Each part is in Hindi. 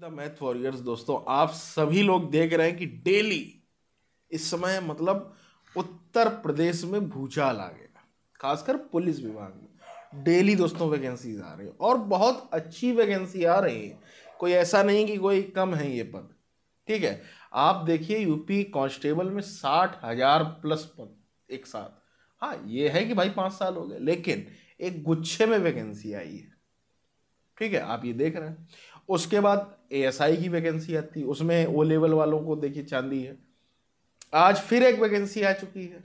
टू द मैथ वॉरियर्स दोस्तों आप सभी लोग देख रहे हैं कि डेली इस समय मतलब उत्तर प्रदेश में भूचाल आ गया खासकर पुलिस विभाग में डेली दोस्तों वैकेंसीज आ रही है और बहुत अच्छी वैकेंसी आ रही है कोई ऐसा नहीं कि कोई कम है ये पद ठीक है आप देखिए यूपी कांस्टेबल में साठ हजार प्लस पद एक साथ हाँ ये है कि भाई पांच साल हो गए लेकिन एक गुच्छे में वैकेंसी आई है ठीक है आप ये देख रहे हैं उसके बाद ए की वैकेंसी आती है उसमें ओ लेवल वालों को देखिए चांदी है आज फिर एक वैकेंसी आ चुकी है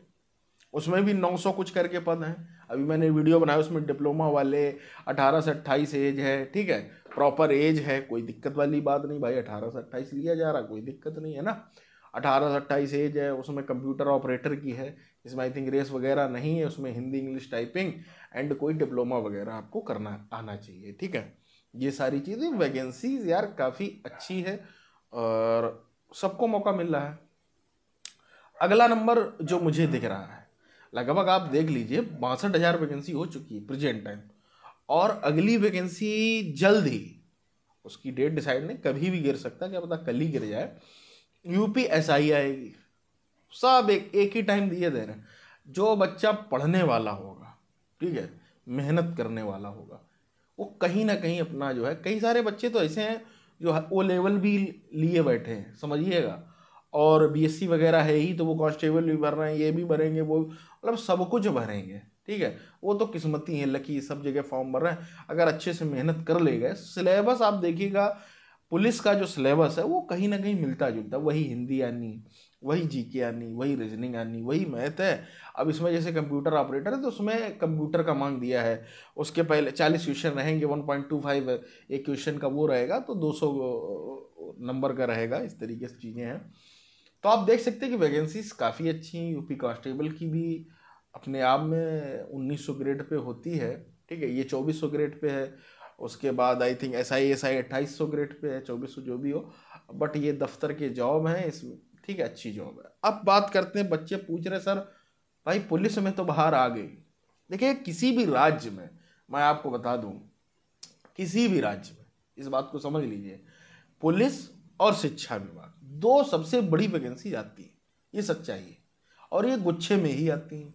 उसमें भी 900 कुछ करके पद हैं अभी मैंने वीडियो बनाया उसमें डिप्लोमा वाले 18 से 28 एज है ठीक है प्रॉपर एज है कोई दिक्कत वाली बात नहीं भाई 18 से 28 लिया जा रहा कोई दिक्कत नहीं है ना 18 से 28 एज है उसमें कंप्यूटर ऑपरेटर की है इसमें आई थिंक रेस वगैरह नहीं है उसमें हिंदी इंग्लिश टाइपिंग एंड कोई डिप्लोमा वगैरह आपको करना आना चाहिए ठीक है ये सारी चीज़ें वैकेंसीज यार काफ़ी अच्छी है और सबको मौका मिल रहा है अगला नंबर जो मुझे दिख रहा है लगभग आप देख लीजिए बासठ हज़ार वैकेंसी हो चुकी है प्रेजेंट टाइम और अगली वैकेंसी जल्द ही उसकी डेट डिसाइड नहीं कभी भी गिर सकता क्या पता कल ही गिर जाए यूपी एस आई आएगी सब एक एक ही टाइम दिए दे रहे हैं जो बच्चा पढ़ने वाला होगा ठीक है मेहनत करने वाला होगा वो कहीं ना कहीं अपना जो है कई सारे बच्चे तो ऐसे हैं जो वो लेवल भी लिए बैठे हैं समझिएगा और बीएससी वगैरह है ही तो वो कांस्टेबल भी भर रहे हैं ये भी भरेंगे वो मतलब सब कुछ भरेंगे ठीक है वो तो किस्मती है लकी सब जगह फॉर्म भर रहे हैं अगर अच्छे से मेहनत कर ले गए सिलेबस आप देखिएगा पुलिस का जो सिलेबस है वो कहीं ना कहीं मिलता जुलता वही हिंदी यानी वही जी के आनी वही रीजनिंग आनी वही मैथ है अब इसमें जैसे कंप्यूटर ऑपरेटर है तो उसमें कंप्यूटर का मांग दिया है उसके पहले चालीस क्वेश्चन रहेंगे वन पॉइंट टू फाइव एक क्वेश्चन का वो रहेगा तो दो सौ नंबर का रहेगा इस तरीके से चीज़ें हैं तो आप देख सकते हैं कि वैकेंसीज काफ़ी अच्छी हैं यूपी कांस्टेबल की भी अपने आप में उन्नीस सौ ग्रेड पर होती है ठीक है ये चौबीस सौ ग्रेड पर है उसके बाद I think S I S I अट्ठाईस सौ ग्रेड पे है चौबीस सौ जो भी हो बट ये दफ्तर के जॉब हैं इसमें ठीक है अच्छी जॉब है अब बात करते हैं बच्चे पूछ रहे सर भाई पुलिस में तो बाहर आ गई देखिए किसी भी राज्य में मैं आपको बता दूं किसी भी राज्य में इस बात को समझ लीजिए पुलिस और शिक्षा विभाग दो सबसे बड़ी वैकेंसी आती है ये सच्चाई है और ये गुच्छे में ही आती हैं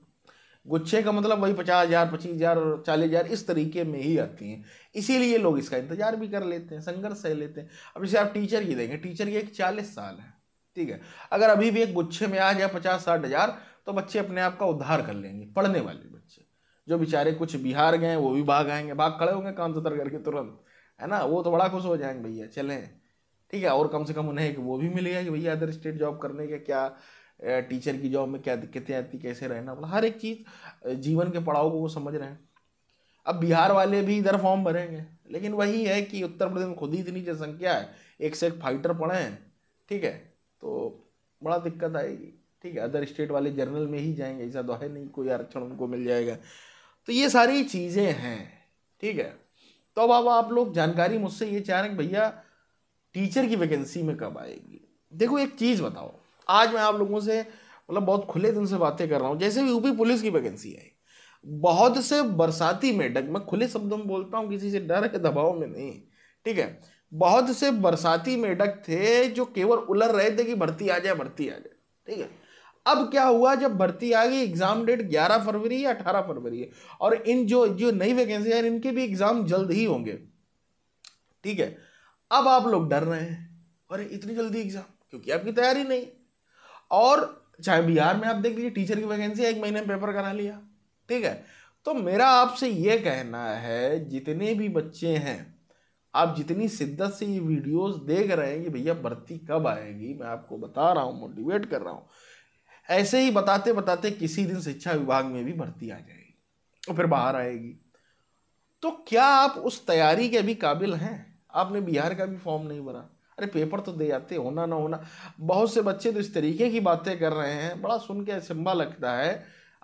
गुच्छे का मतलब वही पचास हज़ार पच्चीस हज़ार चालीस हज़ार इस तरीके में ही आती हैं इसीलिए लोग इसका इंतजार भी कर लेते हैं संघर्ष सह लेते हैं अब जैसे आप टीचर की देखें टीचर की एक चालीस साल है ठीक है अगर अभी भी एक गुच्छे में आ जाए पचास साठ हज़ार तो बच्चे अपने आप का उद्धार कर लेंगे पढ़ने वाले बच्चे जो बेचारे कुछ बिहार गए वो भी भाग आएंगे भाग खड़े होंगे काम सतर करके तुरंत है ना वो तो बड़ा खुश हो जाएंगे भैया चलें ठीक है और कम से कम उन्हें एक वो भी मिलेगा कि भैया अदर स्टेट जॉब करने के क्या टीचर की जॉब में क्या दिक्कतें आती कैसे रहना मतलब हर एक चीज़ जीवन के पड़ाव को वो समझ रहे हैं अब बिहार वाले भी इधर फॉर्म भरेंगे लेकिन वही है कि उत्तर प्रदेश में खुद ही इतनी जनसंख्या है एक से एक फाइटर पड़े हैं ठीक है तो बड़ा दिक्कत आएगी ठीक है अदर स्टेट वाले जर्नल में ही जाएंगे ऐसा तो है नहीं कोई आरक्षण उनको मिल जाएगा तो ये सारी चीज़ें हैं ठीक है तो अब अब आप लोग जानकारी मुझसे ये चाह रहे हैं भैया टीचर की वैकेंसी में कब आएगी देखो एक चीज़ बताओ आज मैं आप लोगों से मतलब बहुत खुले दिन से बातें कर रहा हूँ जैसे यूपी पुलिस की वैकेंसी आई बहुत से बरसाती मेढक मैं खुले शब्दों में बोलता हूँ किसी से डर के दबाव में नहीं ठीक है बहुत से बरसाती मेढक थे जो केवल उलर रहे थे कि भर्ती आ जाए भर्ती आ जाए ठीक है अब क्या हुआ जब भर्ती आ गई एग्जाम डेट 11 फरवरी या अठारह फरवरी है और इन जो जो नई वैकेंसी है इनके भी एग्जाम जल्द ही होंगे ठीक है अब आप लोग डर रहे हैं अरे इतनी जल्दी एग्जाम क्योंकि आपकी तैयारी नहीं और चाहे बिहार में आप देख लीजिए टीचर की वैकेंसी एक महीने में पेपर करा लिया ठीक है तो मेरा आपसे ये कहना है जितने भी बच्चे हैं आप जितनी शिद्दत से ये वीडियोस देख रहे हैं कि भैया भर्ती कब आएगी मैं आपको बता रहा हूँ मोटिवेट कर रहा हूँ ऐसे ही बताते बताते किसी दिन शिक्षा विभाग में भी भर्ती आ जाएगी और फिर बाहर आएगी तो क्या आप उस तैयारी के भी काबिल हैं आपने बिहार का भी फॉर्म नहीं भरा अरे पेपर तो दे जाते होना ना होना बहुत से बच्चे तो इस तरीके की बातें कर रहे हैं बड़ा सुन के असंभा लगता है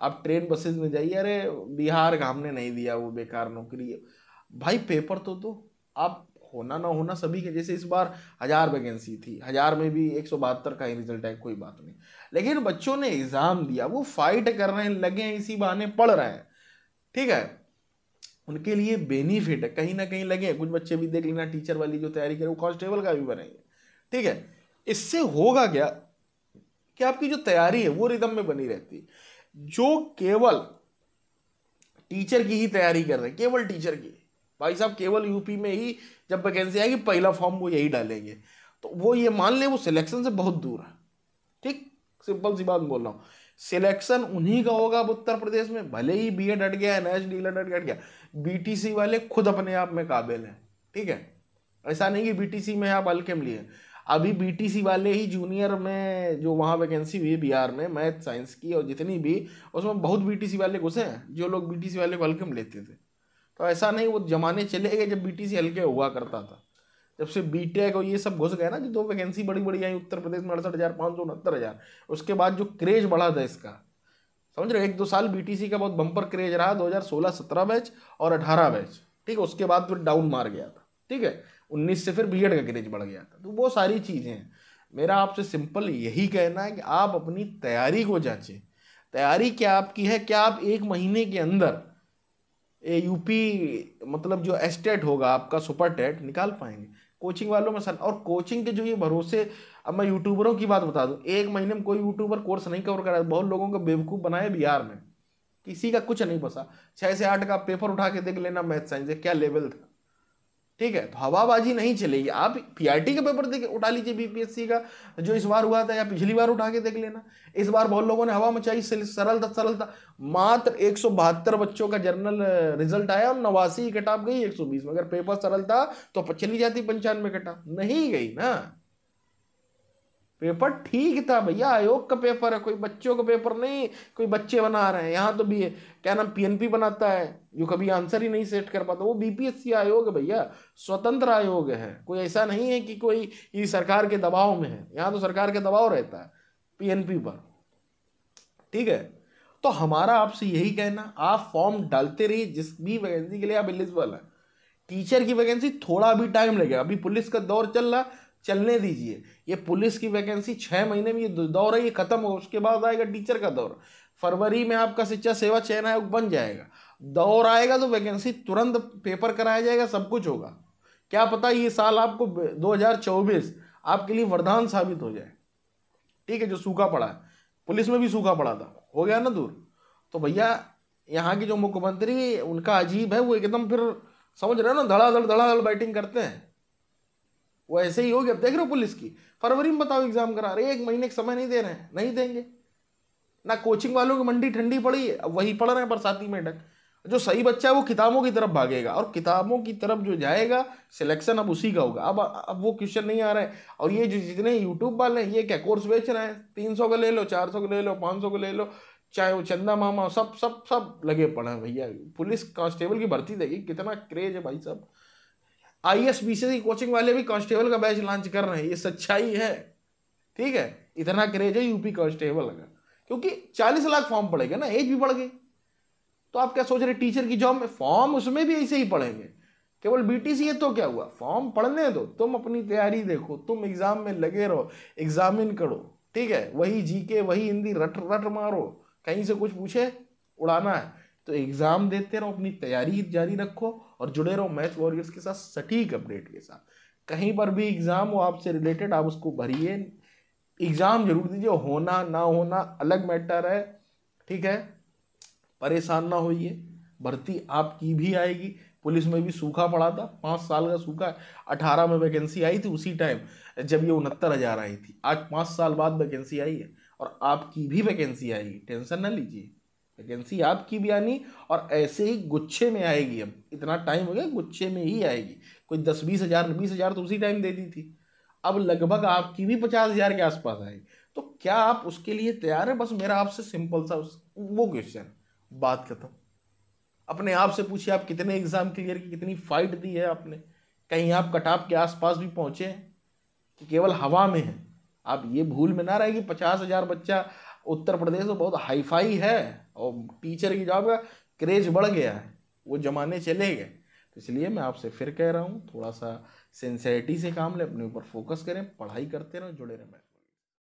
आप ट्रेन बसेज में जाइए अरे बिहार का हमने नहीं दिया वो बेकार नौकरी है भाई पेपर तो दो आप होना ना होना सभी के जैसे इस बार हज़ार वैकेंसी थी हज़ार में भी एक सौ बहत्तर का ही रिजल्ट है कोई बात नहीं लेकिन बच्चों ने एग्ज़ाम दिया वो फाइट कर रहे हैं लगे हैं इसी बहाने पढ़ रहे हैं ठीक है उनके लिए बेनिफिट है कहीं ना कहीं लगे कुछ बच्चे भी देख लेना टीचर वाली जो तैयारी करे वो कॉन्स्टेबल का भी बनेंगे ठीक है इससे होगा क्या कि आपकी जो तैयारी है वो रिदम में बनी रहती जो केवल टीचर की ही तैयारी कर रहे हैं केवल टीचर की भाई साहब केवल यूपी में ही जब वैकेंसी आएगी पहला फॉर्म वो यही डालेंगे तो वो ये मान लें वो सिलेक्शन से बहुत दूर है ठीक सिंपल सी बात बोल रहा हूँ सिलेक्शन उन्हीं का होगा अब उत्तर प्रदेश में भले ही बी एड हट गया एन एच डी डट गया बी वाले खुद अपने आप में काबिल हैं ठीक है ऐसा नहीं कि बीटीसी में आप अल्केम लिए अभी बीटीसी वाले ही जूनियर में जो वहाँ वैकेंसी हुई बिहार में मैथ साइंस की और जितनी भी उसमें बहुत बीटीसी वाले घुसे हैं जो लोग बीटीसी वाले को अल्केम लेते थे तो ऐसा नहीं वो जमाने चले गए जब बी हल्के हुआ करता था जब से बी टेक और ये सब घुस गए ना जो दो वैकेंसी बड़ी बड़ी आई उत्तर प्रदेश में अड़सठ हज़ार पाँच सौ उनहत्तर हज़ार उसके बाद जो क्रेज बढ़ा था इसका समझ रहे एक दो साल बीटीसी का बहुत बम्पर क्रेज रहा 2016-17 बैच और 18 बैच ठीक है उसके बाद फिर डाउन मार गया था ठीक है 19 से फिर बी का क्रेज बढ़ गया था तो वो सारी चीज़ें हैं मेरा आपसे सिंपल यही कहना है कि आप अपनी तैयारी को जाँचें तैयारी क्या आपकी है क्या आप एक महीने के अंदर यूपी मतलब जो एस्टेट e होगा आपका सुपर टेट e निकाल पाएंगे कोचिंग वालों में सर और कोचिंग के जो ये भरोसे अब मैं यूट्यूबरों की बात बता दूं एक महीने में कोई यूट्यूबर कोर्स नहीं कवर करा बहुत लोगों को बेवकूफ़ बनाए बिहार में किसी का कुछ नहीं बसा छः से आठ का पेपर उठा के देख लेना मैथ साइंस क्या लेवल था ठीक है तो हवाबाजी नहीं चलेगी आप पीआरटी का पेपर देख उठा लीजिए बीपीएससी का जो इस बार हुआ था या पिछली बार उठा के देख लेना इस बार बहुत लोगों ने हवा मचाई सरल था सरल था मात्र एक बच्चों का जर्नल रिजल्ट आया और नवासी कटाप गई 120 में अगर पेपर सरल था तो चली जाती पंचानवे कटाप नहीं गई ना पेपर ठीक था भैया आयोग का पेपर है कोई बच्चों का पेपर नहीं कोई बच्चे बना रहे हैं यहाँ तो भी है क्या नाम पीएनपी बनाता है जो कभी आंसर ही नहीं सेट कर पाता वो बीपीएससी आयोग है भैया स्वतंत्र आयोग है कोई ऐसा नहीं है कि कोई ये सरकार के दबाव में है यहाँ तो सरकार के दबाव रहता है पीएनपी पर ठीक है तो हमारा आपसे यही कहना आप फॉर्म डालते रहिए जिस भी वैकेंसी के लिए आप एलिजिबल हैं टीचर की वैकेंसी थोड़ा भी टाइम लगेगा अभी पुलिस का दौर चल रहा है चलने दीजिए ये पुलिस की वैकेंसी छः महीने में ये दौर है ये खत्म हो उसके बाद आएगा टीचर का दौर फरवरी में आपका शिक्षा सेवा चयन आयोग बन जाएगा दौर आएगा तो वैकेंसी तुरंत पेपर कराया जाएगा सब कुछ होगा क्या पता ये साल आपको 2024 आपके लिए वरदान साबित हो जाए ठीक है जो सूखा पड़ा है पुलिस में भी सूखा पड़ा था हो गया ना दूर तो भैया यहाँ के जो मुख्यमंत्री उनका अजीब है वो एकदम फिर समझ रहे हो ना धड़ाधड़ धड़ाधड़ बैटिंग करते हैं वो ऐसे ही होगी अब देख रहे हो पुलिस की फरवरी में बताओ एग्जाम करा रहे एक महीने का समय नहीं दे रहे हैं नहीं देंगे ना कोचिंग वालों की मंडी ठंडी पड़ी है अब वही पढ़ रहे हैं बरसाती में ढक जो सही बच्चा है वो किताबों की तरफ भागेगा और किताबों की तरफ जो जाएगा सिलेक्शन अब उसी का होगा अब अब वो क्वेश्चन नहीं आ रहे और ये जो जितने यूट्यूब वाले हैं ये क्या कोर्स बेच रहे हैं तीन सौ का ले लो चार सौ का ले लो पाँच सौ का ले लो चाहे वो चंदा मामा सब सब सब लगे पड़े हैं भैया पुलिस कांस्टेबल की भर्ती देगी कितना क्रेज है भाई साहब I S B C coaching वाले भी कांस्टेबल का बैच लॉन्च कर रहे हैं ये सच्चाई है ठीक है इतना क्रेज है यूपी कांस्टेबल का क्योंकि चालीस लाख फॉर्म पड़ेगा ना एज भी बढ़ गई तो आप क्या सोच रहे टीचर की जॉब में फॉर्म उसमें भी ऐसे ही पढ़ेंगे केवल बीटीसी है तो क्या हुआ फॉर्म पढ़ने दो तुम अपनी तैयारी देखो तुम एग्जाम में लगे रहो एग्जामिन करो ठीक है वही जीके वही हिंदी रट रट मारो कहीं से कुछ पूछे उड़ाना है तो एग्जाम देते रहो अपनी तैयारी जारी रखो और जुड़े रहो मैथ वॉरियर्स के साथ सटीक अपडेट के साथ कहीं पर भी एग्ज़ाम हो आपसे रिलेटेड आप उसको भरिए एग्ज़ाम जरूर दीजिए होना ना होना अलग मैटर है ठीक है परेशान ना होइए भर्ती आपकी भी आएगी पुलिस में भी सूखा पड़ा था पाँच साल का सूखा है अठारह में वैकेंसी आई थी उसी टाइम जब ये उनहत्तर हज़ार आई थी आज पाँच साल बाद वैकेंसी आई है और आपकी भी वैकेंसी आएगी टेंशन ना लीजिए वैकेंसी आपकी भी आनी और ऐसे ही गुच्छे में आएगी अब इतना टाइम हो गया गुच्छे में ही आएगी कोई दस बीस हज़ार बीस हज़ार तो उसी टाइम दे दी थी अब लगभग आपकी भी पचास हज़ार के आसपास आएगी तो क्या आप उसके लिए तैयार हैं बस मेरा आपसे सिंपल सा वो क्वेश्चन बात खत्म अपने आप से पूछिए आप कितने एग्ज़ाम क्लियर की कितनी फाइट दी है आपने कहीं आप कटाप के आसपास भी पहुँचे हैं कि केवल हवा में है आप ये भूल में ना रहे कि पचास हज़ार बच्चा उत्तर प्रदेश तो बहुत हाईफाई है और टीचर की जॉब का क्रेज बढ़ गया है वो जमाने चले गए तो इसलिए मैं आपसे फिर कह रहा हूँ थोड़ा सा सेंसेरिटी से काम लें अपने ऊपर फोकस करें पढ़ाई करते रहें जुड़े रहें